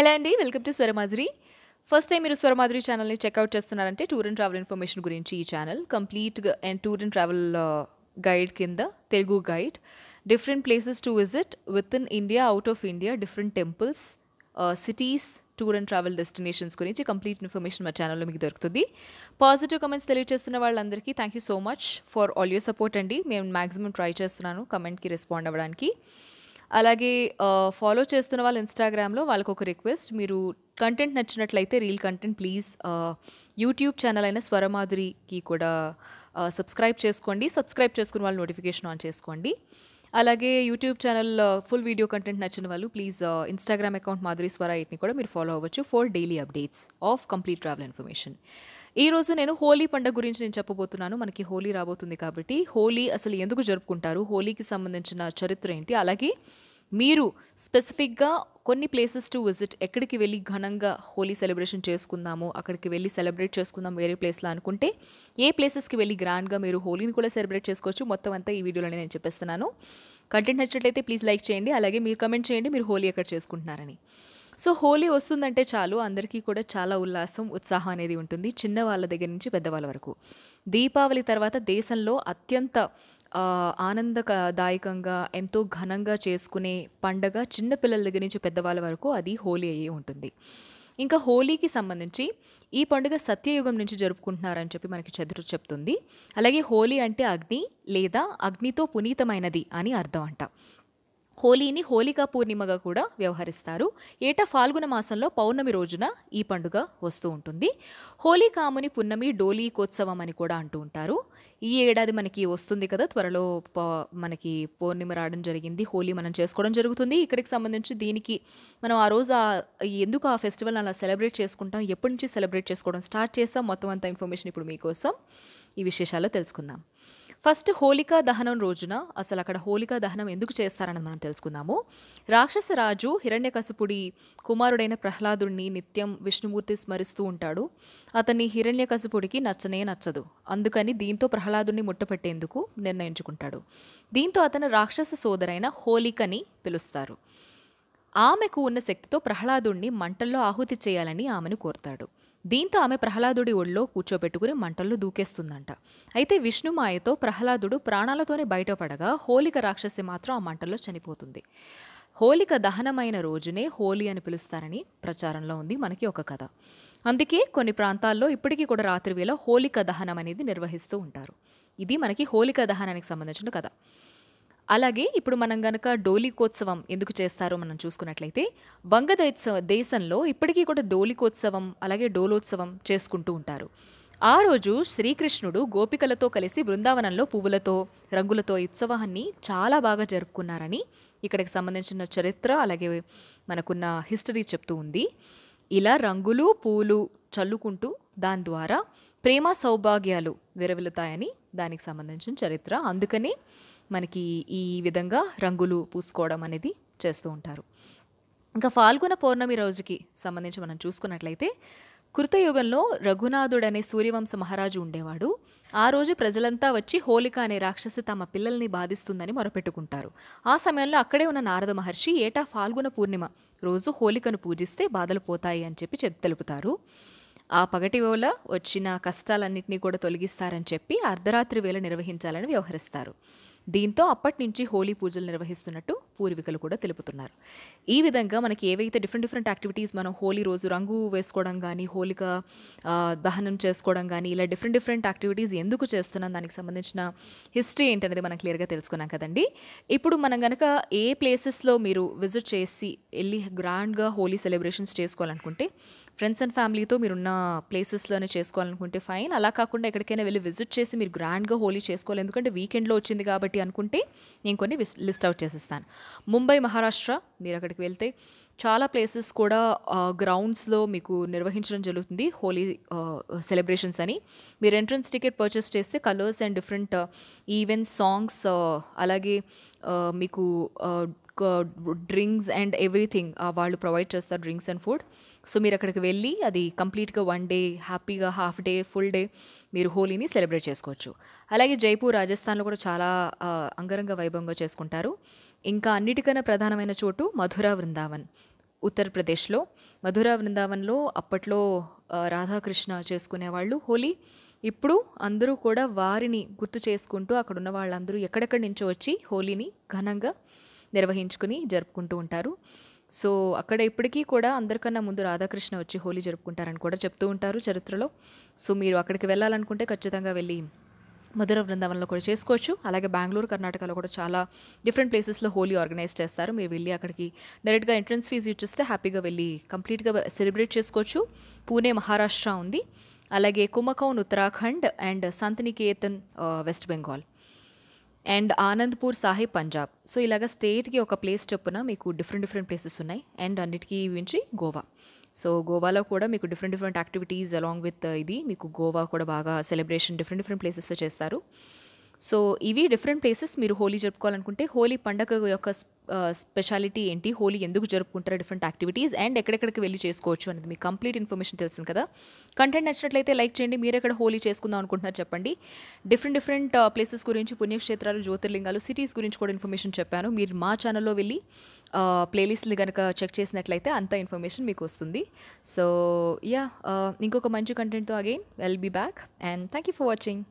hello అండి welcome to Swaramadhuri first time మీరు స్వరమాధురి ఛానల్ని చెక్అవుట్ చేస్తున్నారంటే టూర్ అండ్ ట్రావెల్ ఇన్ఫర్మేషన్ గురించి ఈ ఛానల్ కంప్లీట్గా and tour and travel guide కింద Telugu guide different places to visit with in India out of India different temples cities tour and travel destinations గురించి complete information మా ఛానల్లో మీకు దొరుకుతుంది పాజిటివ్ కమెంట్స్ తెలియజేస్తున్న వాళ్ళందరికీ thank you so much for all your support అండి మేము మ్యాక్సిమం ట్రై చేస్తున్నాను కమెంట్కి రెస్పాండ్ అవ్వడానికి అలాగే ఫాలో చేస్తున్న వాళ్ళు ఇన్స్టాగ్రామ్లో వాళ్ళకి ఒక రిక్వెస్ట్ మీరు కంటెంట్ నచ్చినట్లయితే reel content please YouTube channel అయిన స్వరమాధురికి కూడా సబ్స్క్రైబ్ చేసుకోండి సబ్స్క్రైబ్ చేసుకున్న వాళ్ళు నోటిఫికేషన్ ఆన్ చేసుకోండి అలాగే YouTube channel full video content నచ్చిన వాళ్ళు please Instagram account Madhuri Swara ఇట్ని కూడా మీరు ఫాలో అవ్వచ్చు for daily updates of complete travel information ఈ రోజు నేను హోలీ పండుగ గురించి నేను చెప్పబోతున్నాను మనకి హోలీ రాబోతుంది కాబట్టి హోలీ అసలు ఎందుకు జరుపుకుంటారు హోలీకి సంబంధించిన చరిత్ర ఏంటి అలాగే మీరు స్పెసిఫిక్గా కొన్ని ప్లేసెస్ టు విజిట్ ఎక్కడికి వెళ్ళి ఘనంగా హోలీ సెలబ్రేషన్ చేసుకుందాము అక్కడికి వెళ్ళి సెలబ్రేట్ చేసుకుందాం వేరే ప్లేస్లో అనుకుంటే ఏ ప్లేసెస్కి వెళ్ళి గ్రాండ్గా మీరు హోలీని కూడా సెలబ్రేట్ చేసుకోవచ్చు మొత్తం అంతా ఈ వీడియోలోనే నేను చెప్పేస్తున్నాను కంటెంట్ నచ్చినట్లయితే ప్లీజ్ లైక్ చేయండి అలాగే మీరు కమెంట్ చేయండి మీరు హోలీ ఎక్కడ చేసుకుంటున్నారని సో హోలీ వస్తుందంటే చాలు అందరికీ కూడా చాలా ఉల్లాసం ఉత్సాహం అనేది ఉంటుంది చిన్న వాళ్ళ దగ్గర నుంచి పెద్దవాళ్ళ వరకు దీపావళి తర్వాత దేశంలో అత్యంత ఆనందదాయకంగా ఎంతో ఘనంగా చేసుకునే పండగ చిన్నపిల్లల దగ్గర నుంచి పెద్దవాళ్ళ వరకు అది హోలీ అయ్యి ఉంటుంది ఇంకా హోలీకి సంబంధించి ఈ పండుగ సత్యయుగం నుంచి జరుపుకుంటున్నారని చెప్పి మనకి చదురు చెప్తుంది అలాగే హోలీ అంటే అగ్ని లేదా అగ్నితో పునీతమైనది అని అర్థం అంట హోలీని హోలికా పూర్ణిమగా కూడా వ్యవహరిస్తారు ఏటా ఫాల్గుణ మాసంలో పౌర్ణమి రోజున ఈ పండుగ వస్తూ ఉంటుంది కాముని పున్నమి డోలీకోత్సవం అని కూడా అంటూ ఉంటారు ఈ ఏడాది మనకి వస్తుంది కదా త్వరలో మనకి పౌర్ణిమ రావడం జరిగింది హోలీ మనం చేసుకోవడం జరుగుతుంది ఇక్కడికి సంబంధించి దీనికి మనం ఆ రోజు ఎందుకు ఆ ఫెస్టివల్ అలా సెలబ్రేట్ చేసుకుంటాం ఎప్పటి నుంచి సెలబ్రేట్ చేసుకోవడం స్టార్ట్ చేస్తాం మొత్తం అంత ఇన్ఫర్మేషన్ ఇప్పుడు మీకోసం ఈ విశేషాలు తెలుసుకుందాం ఫస్ట్ హోలికా దహనం రోజున అసలు అక్కడ హోలికా దహనం ఎందుకు చేస్తారని మనం తెలుసుకుందాము రాక్షస రాజు హిరణ్యకశిపుడి కుమారుడైన ప్రహ్లాదుడిని నిత్యం విష్ణుమూర్తి స్మరిస్తూ ఉంటాడు అతన్ని హిరణ్యకశిపుడికి నచ్చనే నచ్చదు అందుకని దీంతో ప్రహ్లాదుడిని ముట్టపెట్టేందుకు నిర్ణయించుకుంటాడు దీంతో అతను రాక్షస సోదరైన హోలికని పిలుస్తారు ఆమెకు ఉన్న శక్తితో ప్రహ్లాదుణ్ణి మంటల్లో ఆహుతి చేయాలని ఆమెను కోరుతాడు దీంతో ఆమె ప్రహ్లాదుడి ఒళ్ళో కూర్చోబెట్టుకుని మంటల్లో దూకేస్తుందంట అయితే విష్ణుమాయతో ప్రహ్లాదుడు ప్రాణాలతోనే బయటపడగా హోలిక రాక్షసి మాత్రం ఆ మంటల్లో చనిపోతుంది హోలిక దహనమైన రోజునే హోలీ అని పిలుస్తారని ప్రచారంలో ఉంది మనకి ఒక కథ అందుకే కొన్ని ప్రాంతాల్లో ఇప్పటికీ కూడా రాత్రి వేళ హోలిక దహనం అనేది నిర్వహిస్తూ ఉంటారు ఇది మనకి హోలిక దహనానికి సంబంధించిన కథ అలాగే ఇప్పుడు మనం గనక డోలికోత్సవం ఎందుకు చేస్తారో మనం చూసుకున్నట్లయితే వంగదేశ దేశంలో ఇప్పటికీ కూడా డోలికోత్సవం అలాగే డోలోత్సవం చేసుకుంటూ ఉంటారు ఆ రోజు శ్రీకృష్ణుడు గోపికలతో కలిసి బృందావనంలో పువ్వులతో రంగులతో ఉత్సవాన్ని చాలా బాగా జరుపుకున్నారని ఇక్కడికి సంబంధించిన చరిత్ర అలాగే మనకున్న హిస్టరీ చెప్తూ ఉంది ఇలా రంగులు పూలు చల్లుకుంటూ దాని ద్వారా ప్రేమ సౌభాగ్యాలు విరవిలుతాయని దానికి సంబంధించిన చరిత్ర అందుకనే మనకి ఈ విధంగా రంగులు పూసుకోవడం అనేది చేస్తూ ఉంటారు ఇంకా ఫాల్గుణ పౌర్ణమి రోజుకి సంబంధించి మనం చూసుకున్నట్లయితే కృతయుగంలో రఘునాథుడు అనే సూర్యవంశ మహారాజు ఉండేవాడు ఆ రోజు ప్రజలంతా వచ్చి హోలిక అనే రాక్షసి తమ పిల్లల్ని బాధిస్తుందని మొరపెట్టుకుంటారు ఆ సమయంలో అక్కడే ఉన్న నారద మహర్షి ఏటా ఫాల్గుణ పూర్ణిమ రోజు హోలికను పూజిస్తే బాధలు పోతాయి అని చెప్పి తెలుపుతారు ఆ పగటి వేళ వచ్చిన కష్టాలన్నింటినీ కూడా తొలగిస్తారని చెప్పి అర్ధరాత్రి వేళ నిర్వహించాలని వ్యవహరిస్తారు దీంతో అప్పటి నుంచి హోలీ పూజలు నిర్వహిస్తున్నట్టు పూర్వీకులు కూడా తెలుపుతున్నారు ఈ విధంగా మనకి ఏవైతే డిఫరెంట్ డిఫరెంట్ యాక్టివిటీస్ మనం హోలీ రోజు రంగు వేసుకోవడం కానీ హోలిక దహనం చేసుకోవడం కానీ ఇలా డిఫరెంట్ డిఫరెంట్ యాక్టివిటీస్ ఎందుకు చేస్తున్నాం దానికి సంబంధించిన హిస్టరీ ఏంటనేది మనం క్లియర్గా తెలుసుకున్నాం కదండి ఇప్పుడు మనం కనుక ఏ ప్లేసెస్లో మీరు విజిట్ చేసి వెళ్ళి గ్రాండ్గా హోలీ సెలబ్రేషన్స్ చేసుకోవాలనుకుంటే ఫ్రెండ్స్ అండ్ ఫ్యామిలీతో మీరున్న ప్లేసెస్లోనే చేసుకోవాలనుకుంటే ఫైన్ అలా కాకుండా ఎక్కడికైనా వెళ్ళి విజిట్ చేసి మీరు గ్రాండ్గా హోలీ చేసుకోవాలి ఎందుకంటే వీకెండ్లో వచ్చింది కాబట్టి అనుకుంటే నేను కొన్ని లిస్ట్ అవుట్ చేసిస్తాను ముంబై మహారాష్ట్ర మీరు అక్కడికి వెళ్తే చాలా ప్లేసెస్ కూడా గ్రౌండ్స్లో మీకు నిర్వహించడం జరుగుతుంది హోలీ సెలబ్రేషన్స్ అని మీరు ఎంట్రన్స్ టికెట్ పర్చేస్ చేస్తే colours and different events songs అలాగే మీకు డ్రింక్స్ అండ్ ఎవ్రీథింగ్ వాళ్ళు ప్రొవైడ్ చేస్తారు డ్రింక్స్ అండ్ ఫుడ్ సో మీరు అక్కడికి వెళ్ళి అది కంప్లీట్గా వన్ డే హ్యాపీగా హాఫ్ డే ఫుల్ డే మీరు హోలీని సెలబ్రేట్ చేసుకోవచ్చు అలాగే జైపూర్ రాజస్థాన్లో కూడా చాలా అంగరంగ వైభవంగా చేసుకుంటారు ఇంకా అన్నిటికన్నా ప్రధానమైన చోటు మధుర వృందావన్ ఉత్తరప్రదేశ్లో మధుర వృందావన్లో అప్పట్లో రాధాకృష్ణ చేసుకునేవాళ్ళు హోలీ ఇప్పుడు అందరూ కూడా వారిని గుర్తు చేసుకుంటూ అక్కడున్న వాళ్ళందరూ ఎక్కడెక్కడి నుంచో వచ్చి హోలీని ఘనంగా నిర్వహించుకుని జరుపుకుంటూ ఉంటారు సో అక్కడ ఇప్పటికీ కూడా అందరికన్నా ముందు రాధాకృష్ణ వచ్చి హోలీ జరుపుకుంటారని కూడా చెప్తూ ఉంటారు చరిత్రలో సో మీరు అక్కడికి వెళ్ళాలనుకుంటే ఖచ్చితంగా వెళ్ళి మధుర బృందావనంలో కూడా చేసుకోవచ్చు అలాగే బెంగళూరు కర్ణాటకలో కూడా చాలా డిఫరెంట్ ప్లేసెస్లో హోలీ ఆర్గనైజ్ చేస్తారు మీరు వెళ్ళి అక్కడికి డైరెక్ట్గా ఎంట్రన్స్ ఫీజు ఇచ్చిస్తే హ్యాపీగా వెళ్ళి కంప్లీట్గా సెలబ్రేట్ చేసుకోవచ్చు పూణే మహారాష్ట్ర ఉంది అలాగే Kumaon Uttarakhand and Shantiniketan West Bengal and Anandpur Sahib Punjab so ఇలాగ స్టేట్కి ఒక ప్లేస్ చొప్పున మీకు డిఫరెంట్ డిఫరెంట్ ప్లేసెస్ ఉన్నాయి అండ్ అన్నిటికీ మించి గోవా సో గోవాలో కూడా మీకు different different activities along with ఇది మీకు గోవా కూడా బాగా సెలబ్రేషన్ డిఫరెంట్ డిఫరెంట్ ప్లేసెస్లో చేస్తారు సో ఇవి డిఫరెంట్ ప్లేసెస్ మీరు హోలీ జరుపుకోవాలనుకుంటే హోలీ పండగ యొక్క స్పెషాలిటీ ఏంటి హోలీ ఎందుకు జరుపుకుంటారు డిఫరెంట్ యాక్టివిటీస్ అండ్ ఎక్కడెక్కడికి వెళ్ళి చేసుకోవచ్చు అనేది మీకు కంప్లీట్ ఇన్ఫర్మేషన్ తెలిసింది కదా కంటెంట్ నచ్చినట్లయితే లైక్ చేయండి మీరు ఎక్కడ హోలీ చేసుకుందాం అనుకుంటున్నారు చెప్పండి డిఫరెంట్ డిఫరెంట్ ప్లేసెస్ గురించి పుణ్యక్షేత్రాలు జ్యోతిర్లింగాలు సిటీస్ గురించి కూడా ఇన్ఫర్మేషన్ చెప్పాను మీరు మా ఛానల్లో వెళ్ళి ప్లేలిస్ట్ని కనుక చెక్ చేసినట్లయితే అంత ఇన్ఫర్మేషన్ మీకు వస్తుంది సో యా ఇంకొక మంచి కంటెంట్తో again we'll be back and thank you for watching